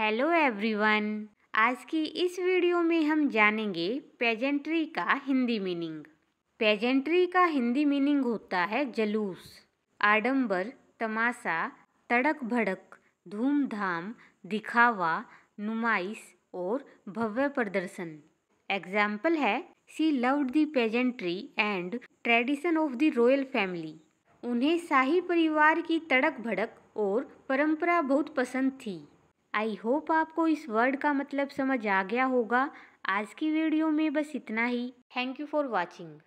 hello everyone आज की इस वीडियो में हम जानेंगे पेजेंट्री का हिंदी मीनिंग पेजेंट्री का हिंदी मीनिंग होता है जलूस आडंबर तमाशा तड़क भड़क धूमधाम दिखावा नुमाइश और भव्य प्रदर्शन एग्जाम्पल है she loved the pageantry and tradition of the royal family उन्हें शाही परिवार की तड़क भड़क और परंपरा बहुत पसंद थी आई होप आपको इस वर्ड का मतलब समझ आ गया होगा आज की वीडियो में बस इतना ही थैंक यू फॉर वॉचिंग